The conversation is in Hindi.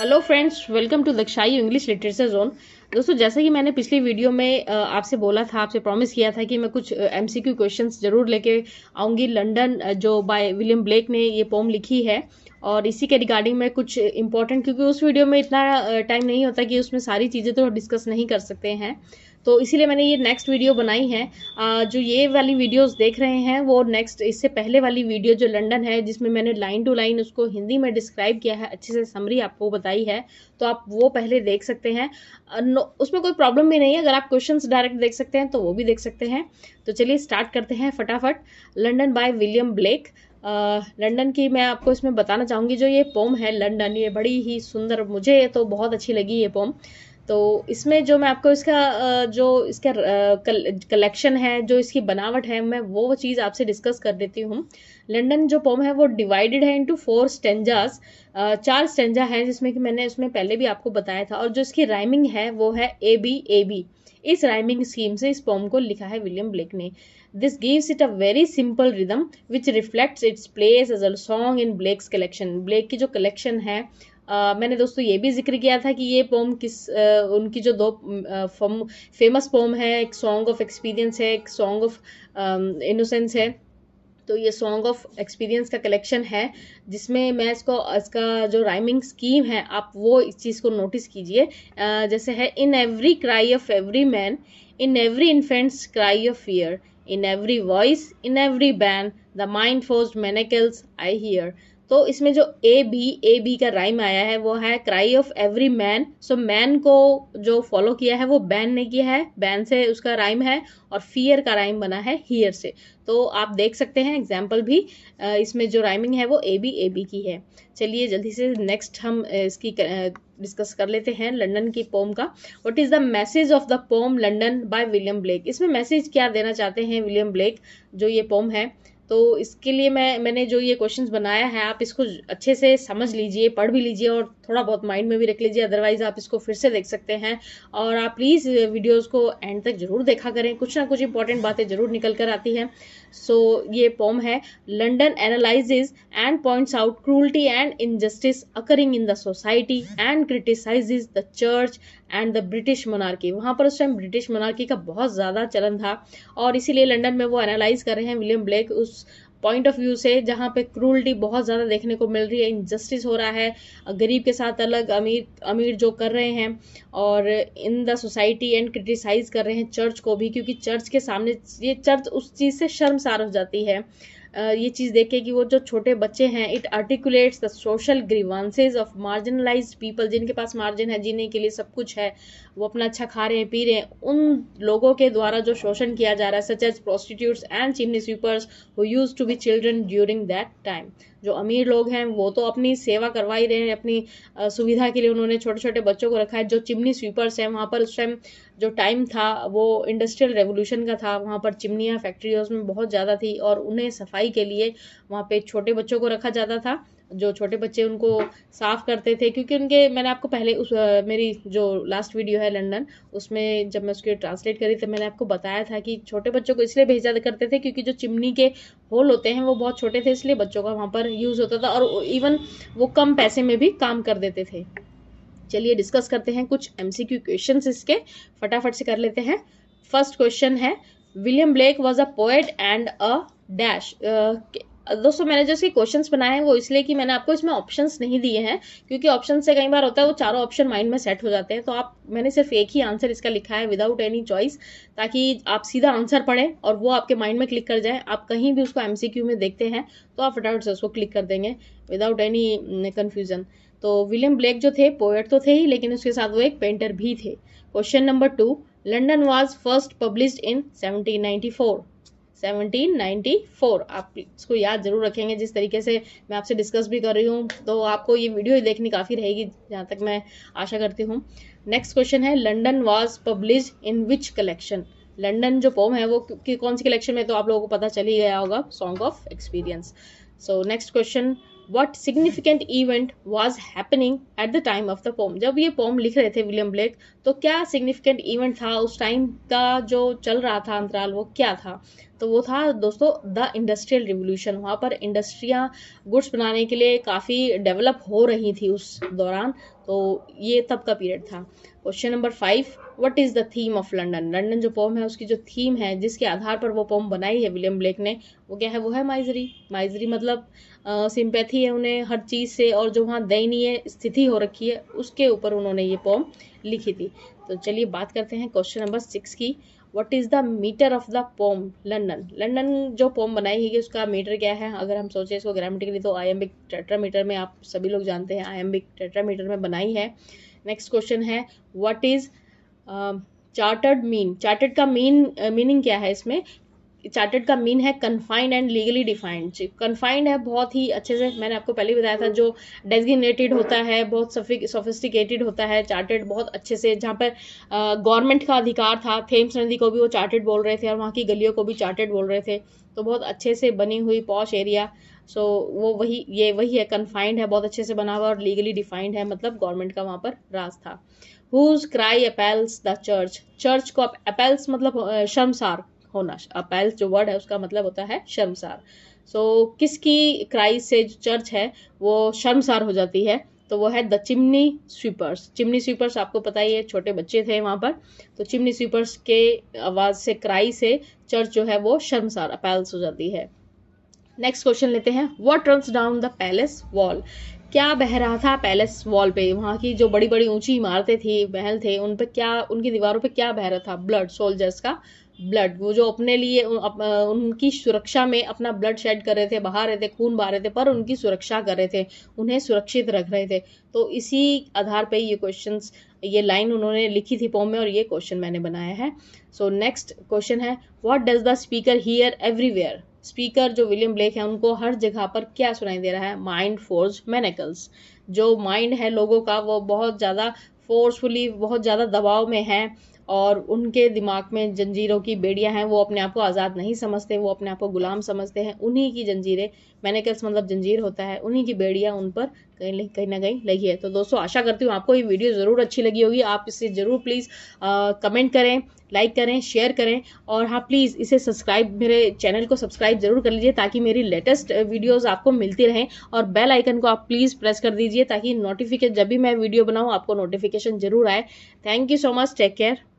हेलो फ्रेंड्स वेलकम टू दक्षाई इंग्लिश लिटरेचर जोन दोस्तों जैसा कि मैंने पिछली वीडियो में आपसे बोला था आपसे प्रॉमिस किया था कि मैं कुछ एमसीक्यू क्वेश्चंस जरूर लेके आऊंगी लंदन जो बाय विलियम ब्लेक ने ये पोम लिखी है और इसी के रिगार्डिंग मैं कुछ इंपॉर्टेंट क्योंकि उस वीडियो में इतना टाइम नहीं होता कि उसमें सारी चीज़ें तो डिस्कस नहीं कर सकते हैं तो इसीलिए मैंने ये नेक्स्ट वीडियो बनाई है जो ये वाली वीडियोस देख रहे हैं वो नेक्स्ट इससे पहले वाली वीडियो जो लंदन है जिसमें मैंने लाइन टू लाइन उसको हिंदी में डिस्क्राइब किया है अच्छे से समरी आपको बताई है तो आप वो पहले देख सकते हैं उसमें कोई प्रॉब्लम भी नहीं है अगर आप क्वेश्चन डायरेक्ट देख सकते हैं तो वो भी देख सकते हैं तो चलिए स्टार्ट करते हैं फटाफट London by William Blake London की मैं आपको इसमें बताना चाहूँगी जो ये पोम है लंडन ये बड़ी ही सुंदर मुझे तो बहुत अच्छी लगी ये पोम तो इसमें जो मैं आपको इसका जो इसका कलेक्शन है जो इसकी बनावट है मैं वो चीज़ आपसे डिस्कस कर देती हूँ लंडन जो पोम है वो डिवाइडेड है इनटू फोर स्टेंजास चार स्टेंजा है जिसमें कि मैंने उसमें पहले भी आपको बताया था और जो इसकी राइमिंग है वो है ए बी ए बी इस राइमिंग स्कीम से इस पोम को लिखा है विलियम ब्लेक ने this gives it a very simple rhythm which reflects its place as a song in Blake's collection Blake की जो कलेक्शन है आ, मैंने दोस्तों ये भी जिक्र किया था कि ये पोम किस आ, उनकी जो दो फम, फेमस पोम है एक सॉन्ग ऑफ एक्सपीरियंस है एक सॉन्ग ऑफ इनोसेंस है तो ये सॉन्ग ऑफ एक्सपीरियंस का कलेक्शन है जिसमें मैं इसको इसका जो राइमिंग स्कीम है आप वो इस चीज़ को नोटिस कीजिए जैसे है in every cry of every man in every infant's cry of fear in every voice in every ban the mind forged manacles I hear तो इसमें जो ए बी ए बी का राइम आया है वो है cry of every man so man को जो फॉलो किया है वो बैन ने किया है बैन से उसका राइम है और फियर का राइम बना है हियर से तो आप देख सकते हैं एग्जाम्पल भी इसमें जो राइमिंग है वो ए बी ए बी की है चलिए जल्दी से नेक्स्ट हम इसकी डिस्कस कर लेते हैं लंडन की पोम का what is the message of the poem London by William Blake इसमें मैसेज क्या देना चाहते हैं विलियम ब्लेक जो ये पोम है तो इसके लिए मैं मैंने जो ये क्वेश्चंस बनाया है आप इसको अच्छे से समझ लीजिए पढ़ भी लीजिए और थोड़ा बहुत माइंड में भी रख लीजिए अदरवाइज आप इसको फिर से देख सकते हैं और आप प्लीज़ वीडियोस को एंड तक जरूर देखा करें कुछ ना कुछ इंपॉर्टेंट बातें जरूर निकल कर आती हैं सो so, ये पॉम है London analyses and points out cruelty and injustice occurring in the society and criticises the church and the British monarchy वहाँ पर उस टाइम ब्रिटिश मोनार्की का बहुत ज़्यादा चलन था और इसीलिए लंदन में वो एनालाइज कर रहे हैं विलियम ब्लेक उस पॉइंट ऑफ व्यू से जहाँ पे क्रूल्टी बहुत ज़्यादा देखने को मिल रही है इनजस्टिस हो रहा है गरीब के साथ अलग अमीर अमीर जो कर रहे हैं और in the society and criticise कर रहे हैं चर्च को भी क्योंकि चर्च के सामने ये चर्च उस चीज़ से शर्मसार हो जाती है ये चीज़ देखे कि वो जो छोटे बच्चे हैं it articulates the social grievances of marginalise people जिनके पास मार्जिन है जीने के लिए सब कुछ है वो अपना अच्छा खा रहे हैं पी रहे हैं उन लोगों के द्वारा जो शोषण किया जा रहा है such as prostitutes and chimney sweepers who use to be children during that time जो अमीर लोग हैं वो तो अपनी सेवा करवा ही रहे हैं अपनी सुविधा के लिए उन्होंने छोटे छोटे बच्चों को रखा है जो चिमनी स्वीपर्स हैं वहाँ पर उस टाइम जो टाइम था वो इंडस्ट्रियल रेवोल्यूशन का था वहाँ पर चिमनियाँ फैक्ट्रियोज में बहुत ज़्यादा थी और उन्हें सफाई के लिए वहाँ पे छोटे बच्चों को रखा जाता था जो छोटे बच्चे उनको साफ़ करते थे क्योंकि उनके मैंने आपको पहले उस मेरी जो लास्ट वीडियो है लंदन उसमें जब मैं उसके ट्रांसलेट करी तो मैंने आपको बताया था कि छोटे बच्चों को इसलिए भेजा करते थे क्योंकि जो चिमनी के होल होते हैं वो बहुत छोटे थे इसलिए बच्चों का वहाँ पर यूज़ होता था और इवन वो कम पैसे में भी काम कर देते थे चलिए डिस्कस करते हैं कुछ क्यू क्वेश्चन इसके फटाफट से कर लेते हैं फर्स्ट क्वेश्चन है William Blake was a poet and a dash दोस्तों मैंने जैसे क्वेश्चन बनाए हैं वो इसलिए कि मैंने आपको इसमें ऑप्शन नहीं दिए हैं क्योंकि ऑप्शन से कई बार होता है वो चारों ऑप्शन माइंड में सेट हो जाते हैं तो आप मैंने सिर्फ एक ही आंसर इसका लिखा है विदाउट एनी चॉइस ताकि आप सीधा आंसर पढ़ें और वो आपके माइंड में क्लिक कर जाए आप कहीं भी उसको एम में देखते हैं तो आप फटाफट से उसको क्लिक कर देंगे विदाउट एनी कन्फ्यूजन तो विलियम ब्लैक जो थे पोएट तो थे ही लेकिन उसके साथ वो एक पेंटर भी थे question number two London was first published in 1794 1794 आप इसको याद जरूर रखेंगे जिस तरीके से मैं आपसे डिस्कस भी कर रही हूँ तो आपको ये वीडियो देखनी काफ़ी रहेगी जहाँ तक मैं आशा करती हूँ नेक्स्ट क्वेश्चन है London was publish in which collection London जो पोम है वो कि कौन सी कलेक्शन में तो आप लोगों को पता चल ही गया होगा song of experience so next question what significant event was happening at the time of the poem जब ये पोम लिख रहे थे विलियम ब्लेक तो क्या सिग्निफिकेंट इवेंट था उस टाइम का जो चल रहा था अंतराल वो क्या था तो वो था दोस्तों द इंडस्ट्रियल रिवोल्यूशन वहाँ पर इंडस्ट्रियाँ गुड्स बनाने के लिए काफ़ी डेवलप हो रही थी उस दौरान तो ये तब का पीरियड था question number five what is the theme of London London जो पोम है उसकी जो थीम है जिसके आधार पर वो पोम बनाई है विलियम ब्लेक ने वो क्या है वो है माइजरी माइजरी मतलब सिंपैथी है उन्हें हर चीज़ से और जो वहाँ दयनीय स्थिति हो रखी है उसके ऊपर उन्होंने ये पोम लिखी थी तो चलिए बात करते हैं क्वेश्चन नंबर सिक्स की what is the meter of the poem London London जो पोम बनाई गई उसका मीटर क्या है अगर हम सोचें इसको ग्रामेटिकली तो आयम्बिक टेट्रामीटर में आप सभी लोग जानते हैं आयम्बिक टेट्रामीटर में बनाई है नेक्स्ट क्वेश्चन है what is chartered mean chartered का मीन मीनिंग uh, क्या है इसमें चार्टर्ड का मीन है confined and legally defined confined है बहुत ही अच्छे से मैंने आपको पहले बताया था जो डेजिग्नेटेड होता है बहुत सोफिस्टिकेटेड होता है चार्टर्ड बहुत अच्छे से जहाँ पर गवर्नमेंट का अधिकार था थेम्स नदी को भी वो चार्टर्ड बोल रहे थे और वहाँ की गलियों को भी चार्टर्ड बोल रहे थे तो बहुत अच्छे से बनी हुई पॉश एरिया सो so, वो वही ये वही है कन्फाइंड है बहुत अच्छे से बना हुआ और लीगली डिफाइंड है मतलब गवर्नमेंट का वहाँ पर राज था whose cry appals the church church को अपेल्स मतलब शर्मसार होना अपैल जो वर्ड है उसका मतलब होता है शर्मसार सो so, किसकी क्राइस से जो चर्च है वो शर्मसार हो जाती है तो वो है the chimney sweepers chimney sweepers आपको पता ही है छोटे बच्चे थे वहाँ पर तो चिमनी स्वीपर्स के आवाज़ से क्राई से चर्च जो है वो शर्मसार अपैल्स हो जाती है नेक्स्ट क्वेश्चन लेते हैं what runs down the palace wall क्या बह रहा था पैलेस वॉल पे वहाँ की जो बड़ी बड़ी ऊंची इमारतें थी महल थे उन पर क्या उनकी दीवारों पे क्या बह रहा था ब्लड सोल्जर्स का ब्लड वो जो अपने लिए उनकी सुरक्षा में अपना ब्लड शेड कर रहे थे बाहर रहे थे खून बहा रहे थे पर उनकी सुरक्षा कर रहे थे उन्हें सुरक्षित रख रहे थे तो इसी आधार पे ये क्वेश्चन ये लाइन उन्होंने लिखी थी पोम में और ये क्वेश्चन मैंने बनाया है सो नेक्स्ट क्वेश्चन है what does the speaker hear everywhere speaker जो विलियम ब्लेक है उनको हर जगह पर क्या सुनाई दे रहा है माइंड फोर्स मैनेकल्स जो माइंड है लोगों का वो बहुत ज़्यादा फोर्सफुली बहुत ज़्यादा दबाव में है और उनके दिमाग में जंजीरों की बेड़ियां हैं वो अपने आप को आज़ाद नहीं समझते वो अपने आप को गुलाम समझते हैं उन्हीं की जंजीरें मैंने कैस मतलब जंजीर होता है उन्हीं की बेड़ियां उन पर कहीं कहीं ना कहीं लगी है तो दोस्तों आशा करती हूँ आपको ये वीडियो ज़रूर अच्छी लगी होगी आप इसे ज़रूर प्लीज़ कमेंट करें लाइक करें शेयर करें और हाँ प्लीज़ इसे सब्सक्राइब मेरे चैनल को सब्सक्राइब ज़रूर कर लीजिए ताकि मेरी लेटेस्ट वीडियोस आपको मिलती रहें और बेल आइकन को आप प्लीज़ प्रेस कर दीजिए ताकि नोटिफिकेशन जब भी मैं वीडियो बनाऊँ आपको नोटिफिकेशन ज़रूर आए thank you so much take care